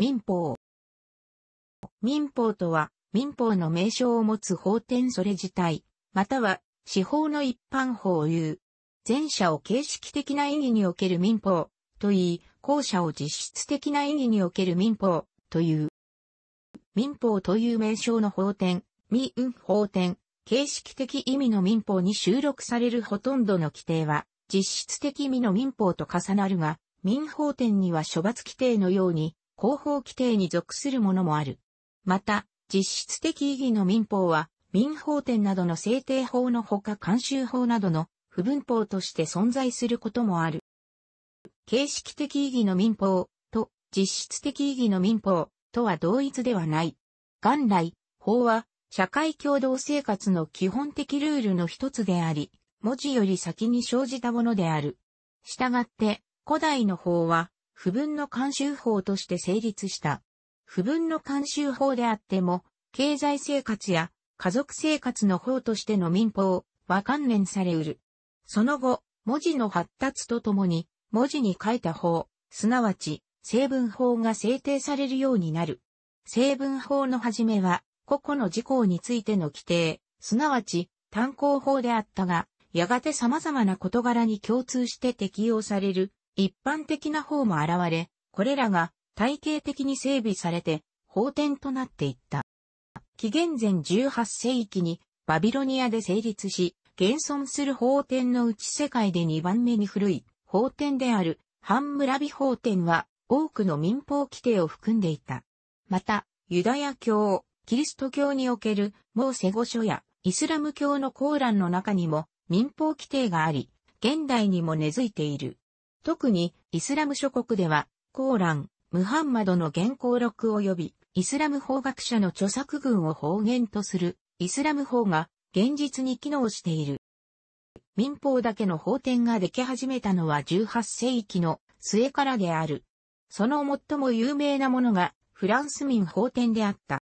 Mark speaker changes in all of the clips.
Speaker 1: 民法。民法とは、民法の名称を持つ法典それ自体、または、司法の一般法を言う。前者を形式的な意義における民法、と言い、後者を実質的な意義における民法、という。民法という名称の法典、民法典、形式的意味の民法に収録されるほとんどの規定は、実質的意味の民法と重なるが、民法典には処罰規定のように、広報規定に属するものもある。また、実質的意義の民法は、民法典などの制定法のほか慣習法などの不文法として存在することもある。形式的意義の民法と実質的意義の民法とは同一ではない。元来、法は社会共同生活の基本的ルールの一つであり、文字より先に生じたものである。したがって、古代の法は不分の慣習法として成立した。不分の慣習法であっても、経済生活や家族生活の法としての民法は関連されうる。その後、文字の発達とともに、文字に書いた法、すなわち、成文法が制定されるようになる。成文法の始めは、個々の事項についての規定、すなわち、単行法であったが、やがて様々な事柄に共通して適用される一般的な方も現れ、これらが体系的に整備されて、法典となっていった。紀元前18世紀にバビロニアで成立し、現存する法典のうち世界で2番目に古い法典であるハンムラビ法典は多くの民法規定を含んでいた。また、ユダヤ教、キリスト教におけるモーセ語書やイスラム教のコーランの中にも民法規定があり、現代にも根付いている。特にイスラム諸国では、コーラン、ムハンマドの原稿録及び、イスラム法学者の著作群を方言とする、イスラム法が現実に機能している。民法だけの法典ができ始めたのは18世紀の末からである。その最も有名なものがフランス民法典であった。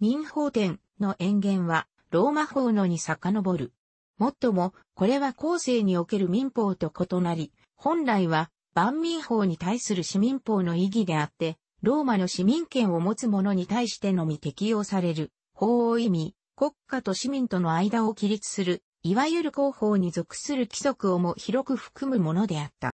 Speaker 1: 民法典の延言はローマ法のに遡る。もっとも、これは後世における民法と異なり、本来は万民法に対する市民法の意義であって、ローマの市民権を持つ者に対してのみ適用される法を意味、国家と市民との間を規律する、いわゆる広報に属する規則をも広く含むものであった。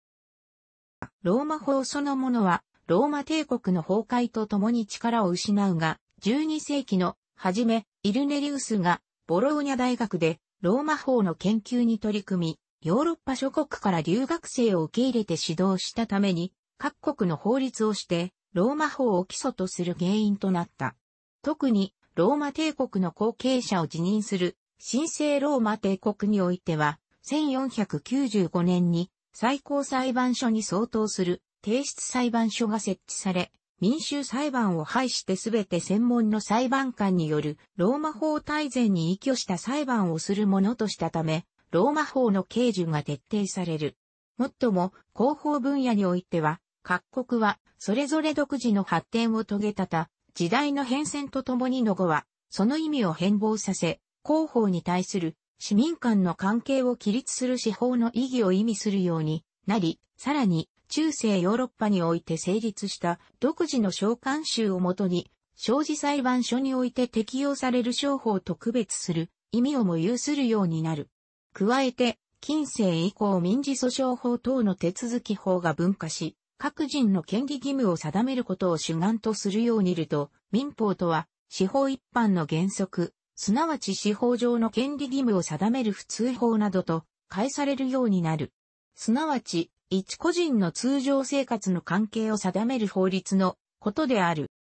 Speaker 1: ローマ法そのものは、ローマ帝国の崩壊とともに力を失うが、12世紀の初め、イルネリウスがボローニャ大学でローマ法の研究に取り組み、ヨーロッパ諸国から留学生を受け入れて指導したために、各国の法律をして、ローマ法を基礎とする原因となった。特に、ローマ帝国の後継者を辞任する、神聖ローマ帝国においては、1495年に最高裁判所に相当する提出裁判所が設置され、民衆裁判を排してすべて専門の裁判官によるローマ法大全に依拠した裁判をするものとしたため、ローマ法の刑事が徹底される。もっとも、広報分野においては、各国は、それぞれ独自の発展を遂げたた、時代の変遷とともにの語は、その意味を変貌させ、広報に対する市民間の関係を規立する司法の意義を意味するようになり、さらに中世ヨーロッパにおいて成立した独自の召喚集をもとに、生事裁判所において適用される商法と区別する意味をも有するようになる。加えて、近世以降民事訴訟法等の手続き法が分化し、各人の権利義務を定めることを主眼とするようにると、民法とは、司法一般の原則、すなわち司法上の権利義務を定める普通法などと、返されるようになる。すなわち、一個人の通常生活の関係を定める法律のことである。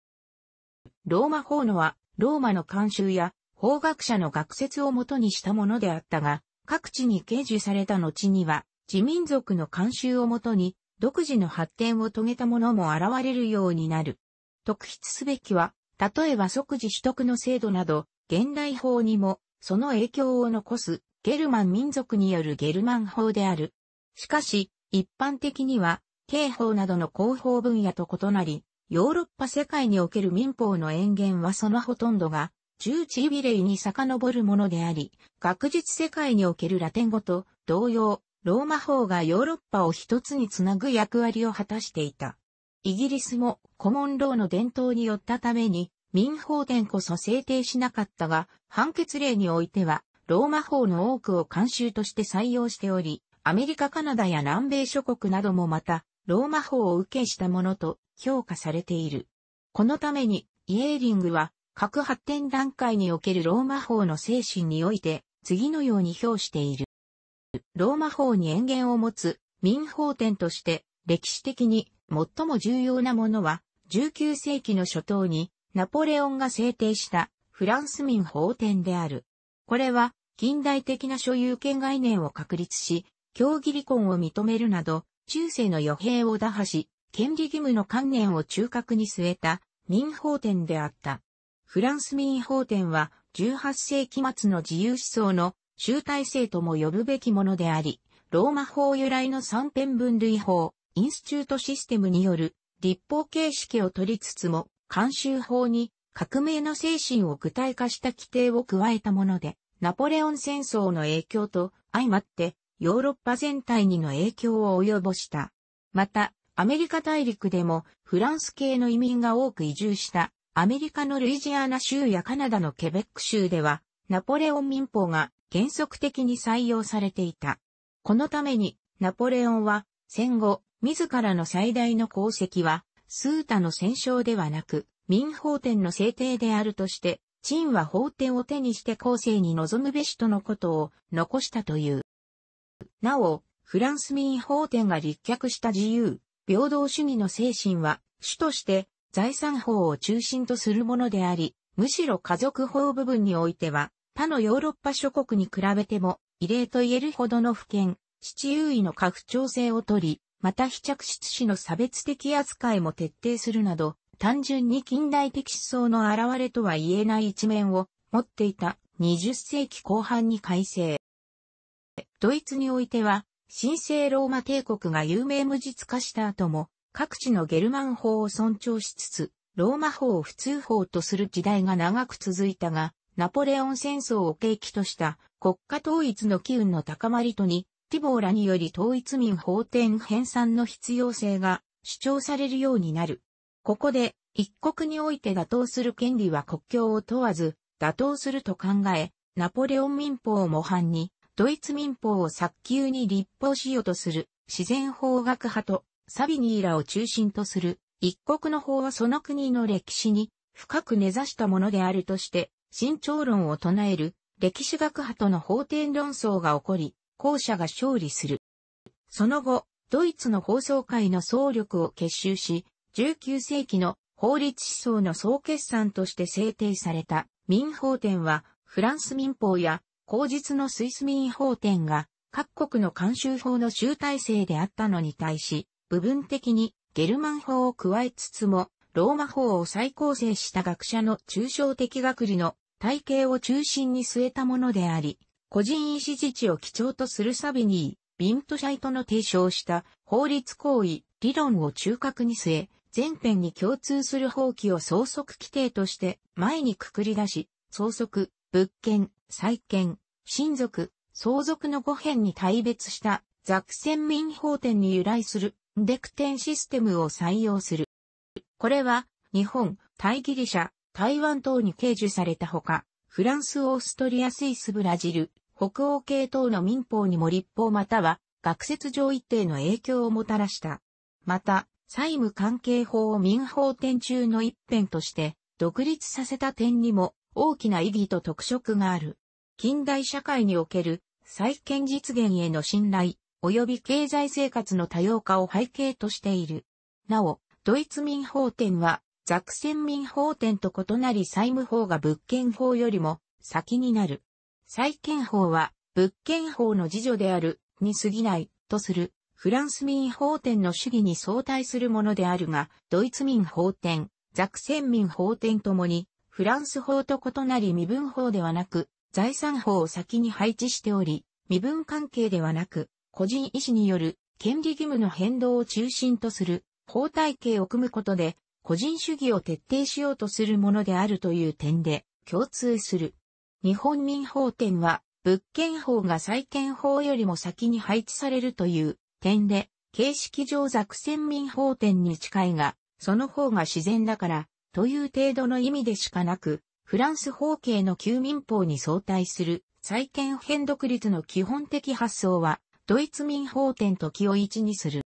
Speaker 1: ローマ法のは、ローマの慣習や法学者の学説をもとにしたものであったが、各地に掲示された後には、自民族の慣習をもとに、独自の発展を遂げたものも現れるようになる。特筆すべきは、例えば即時取得の制度など、現代法にも、その影響を残す、ゲルマン民族によるゲルマン法である。しかし、一般的には、刑法などの広報分野と異なり、ヨーロッパ世界における民法の延元はそのほとんどが、中地ビレイに遡るものであり、学術世界におけるラテン語と同様、ローマ法がヨーロッパを一つにつなぐ役割を果たしていた。イギリスもコモンローの伝統によったために、民法典こそ制定しなかったが、判決例においては、ローマ法の多くを慣習として採用しており、アメリカ、カナダや南米諸国などもまた、ローマ法を受けしたものと評価されている。このために、イエーリングは、各発展段階におけるローマ法の精神において、次のように表している。ローマ法に延言を持つ民法典として、歴史的に最も重要なものは、19世紀の初頭にナポレオンが制定したフランス民法典である。これは近代的な所有権概念を確立し、協議離婚を認めるなど、中世の余兵を打破し、権利義務の観念を中核に据えた民法典であった。フランス民法典は18世紀末の自由思想の集大成とも呼ぶべきものであり、ローマ法由来の三辺分類法、インスチュートシステムによる立法形式を取りつつも、慣習法に革命の精神を具体化した規定を加えたもので、ナポレオン戦争の影響と相まってヨーロッパ全体にの影響を及ぼした。また、アメリカ大陸でもフランス系の移民が多く移住したアメリカのルイジアナ州やカナダのケベック州では、ナポレオン民法が原則的に採用されていた。このために、ナポレオンは、戦後、自らの最大の功績は、スータの戦勝ではなく、民法典の制定であるとして、陳は法典を手にして後世に臨むべしとのことを残したという。なお、フランス民法典が立脚した自由、平等主義の精神は、主として財産法を中心とするものであり、むしろ家族法部分においては、他のヨーロッパ諸国に比べても、異例と言えるほどの不権、七優位の拡張性をとり、また非着出子の差別的扱いも徹底するなど、単純に近代的思想の現れとは言えない一面を持っていた20世紀後半に改正。ドイツにおいては、神聖ローマ帝国が有名無実化した後も、各地のゲルマン法を尊重しつつ、ローマ法を普通法とする時代が長く続いたが、ナポレオン戦争を契機とした国家統一の機運の高まりとに、ティボーラにより統一民法典編纂の必要性が主張されるようになる。ここで、一国において打倒する権利は国境を問わず、打倒すると考え、ナポレオン民法を模範に、ドイツ民法を早急に立法しようとする自然法学派とサビニーらを中心とする一国の法はその国の歴史に深く根ざしたものであるとして、慎重論を唱える歴史学派との法典論争が起こり、後者が勝利する。その後、ドイツの法曹界の総力を結集し、19世紀の法律思想の総決算として制定された民法典は、フランス民法や、後日のスイス民法典が、各国の慣習法の集大成であったのに対し、部分的にゲルマン法を加えつつも、ローマ法を再構成した学者の抽象的学理の体系を中心に据えたものであり、個人意思自治を基調とするサビニー、ビントシャイトの提唱した法律行為、理論を中核に据え、全編に共通する法規を相則規定として前にくくり出し、相続、物件、債権、親族、相続の5編に大別したザクセン民法典に由来するデクテンシステムを採用する。これは、日本、タイギリシャ、台湾等に掲示されたほか、フランス、オーストリア、スイス、ブラジル、北欧系等の民法にも立法または、学説上一定の影響をもたらした。また、債務関係法を民法典中の一辺として、独立させた点にも大きな意義と特色がある。近代社会における再建実現への信頼、及び経済生活の多様化を背景としている。なお、ドイツ民法典は、ザクセン民法典と異なり債務法が物件法よりも先になる。債権法は物件法の次助であるに過ぎないとするフランス民法典の主義に相対するものであるが、ドイツ民法典、ザクセン民法典ともにフランス法と異なり身分法ではなく財産法を先に配置しており、身分関係ではなく個人意思による権利義務の変動を中心とする法体系を組むことで、個人主義を徹底しようとするものであるという点で共通する。日本民法典は、物件法が債権法よりも先に配置されるという点で、形式上作戦民法典に近いが、その方が自然だから、という程度の意味でしかなく、フランス法系の旧民法に相対する債権変独率の基本的発想は、ドイツ民法典時を一にする。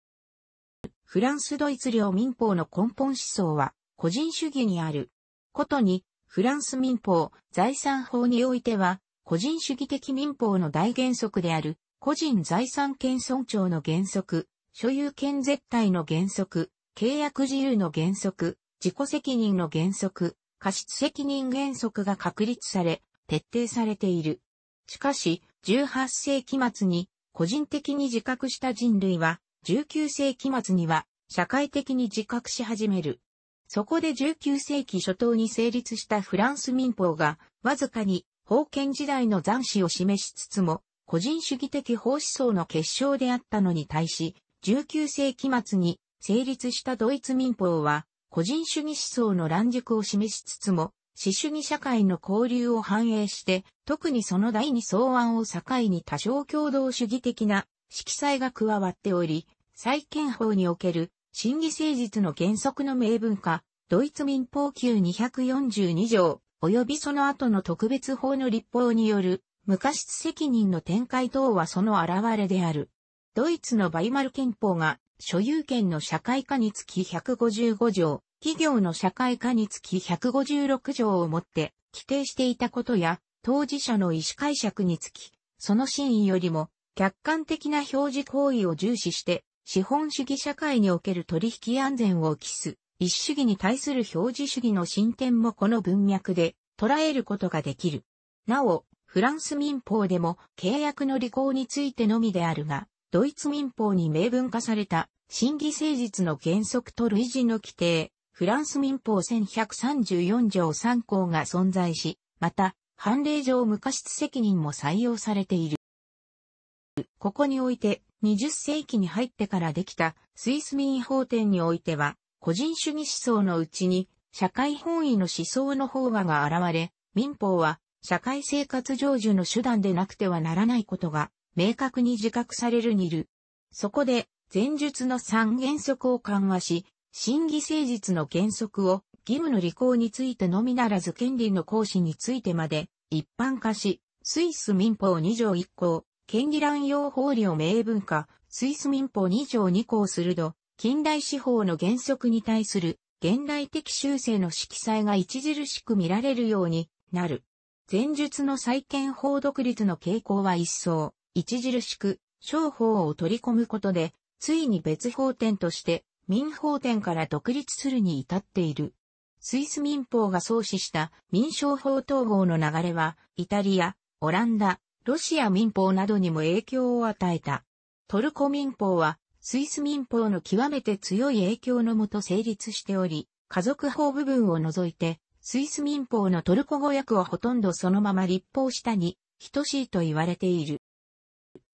Speaker 1: フランスドイツ領民法の根本思想は、個人主義にある。ことに、フランス民法、財産法においては、個人主義的民法の大原則である、個人財産権尊重の原則、所有権絶対の原則、契約自由の原則、自己責任の原則、過失責任原則が確立され、徹底されている。しかし、18世紀末に個人的に自覚した人類は、19世紀末には、社会的に自覚し始める。そこで19世紀初頭に成立したフランス民法が、わずかに、封建時代の残死を示しつつも、個人主義的法思想の結晶であったのに対し、19世紀末に成立したドイツ民法は、個人主義思想の乱熟を示しつつも、死主義社会の交流を反映して、特にその第二草案を境に多少共同主義的な色彩が加わっており、再建法における審議誠実の原則の明文化、ドイツ民法級242条、及びその後の特別法の立法による無過失責任の展開等はその現れである。ドイツのバイマル憲法が所有権の社会化につき155条、企業の社会化につき156条をもって規定していたことや、当事者の意思解釈につき、その真意よりも客観的な表示行為を重視して、資本主義社会における取引安全を期す、一主義に対する表示主義の進展もこの文脈で捉えることができる。なお、フランス民法でも契約の履行についてのみであるが、ドイツ民法に明文化された審議誠実の原則と類似の規定、フランス民法1134条3項が存在し、また、判例上無過失責任も採用されている。ここにおいて、20世紀に入ってからできたスイス民法典においては、個人主義思想のうちに、社会本位の思想の方がが現れ、民法は社会生活成就の手段でなくてはならないことが明確に自覚されるにいる。そこで前述の三原則を緩和し、審議誠実の原則を義務の履行についてのみならず権利の行使についてまで一般化し、スイス民法2条1項、権利乱用法理を明文化、スイス民法2条2項するど、近代司法の原則に対する現代的修正の色彩が著しく見られるようになる。前述の債権法独立の傾向は一層、著しく、商法を取り込むことで、ついに別法典として民法典から独立するに至っている。スイス民法が創始した民商法統合の流れは、イタリア、オランダ、ロシア民法などにも影響を与えた。トルコ民法は、スイス民法の極めて強い影響のもと成立しており、家族法部分を除いて、スイス民法のトルコ語訳はほとんどそのまま立法したに、等しいと言われている。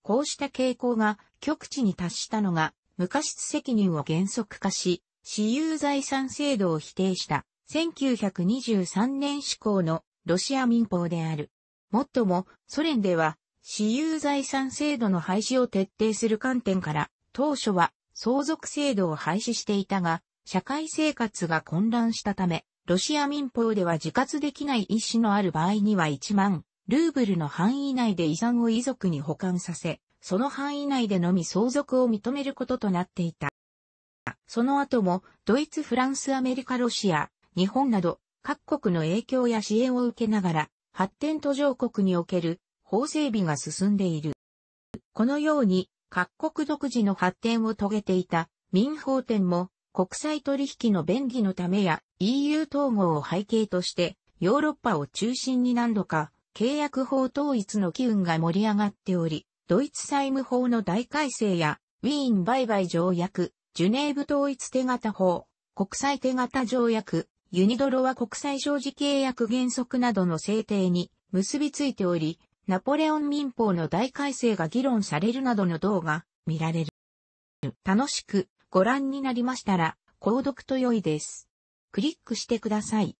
Speaker 1: こうした傾向が極地に達したのが無過失責任を原則化し、私有財産制度を否定した1923年施行のロシア民法である。もっとも、ソ連では、私有財産制度の廃止を徹底する観点から、当初は相続制度を廃止していたが、社会生活が混乱したため、ロシア民法では自活できない意思のある場合には1万ルーブルの範囲内で遺産を遺族に保管させ、その範囲内でのみ相続を認めることとなっていた。その後も、ドイツ、フランス、アメリカ、ロシア、日本など、各国の影響や支援を受けながら、発展途上国における法整備が進んでいる。このように、各国独自の発展を遂げていた民法典も、国際取引の便宜のためや EU 統合を背景として、ヨーロッパを中心に何度か契約法統一の機運が盛り上がっており、ドイツ債務法の大改正や、ウィーン売買条約、ジュネーブ統一手形法、国際手形条約、ユニドロは国際商事契約原則などの制定に結びついており、ナポレオン民法の大改正が議論されるなどの動画、見られる。楽しくご覧になりましたら、購読と良いです。クリックしてください。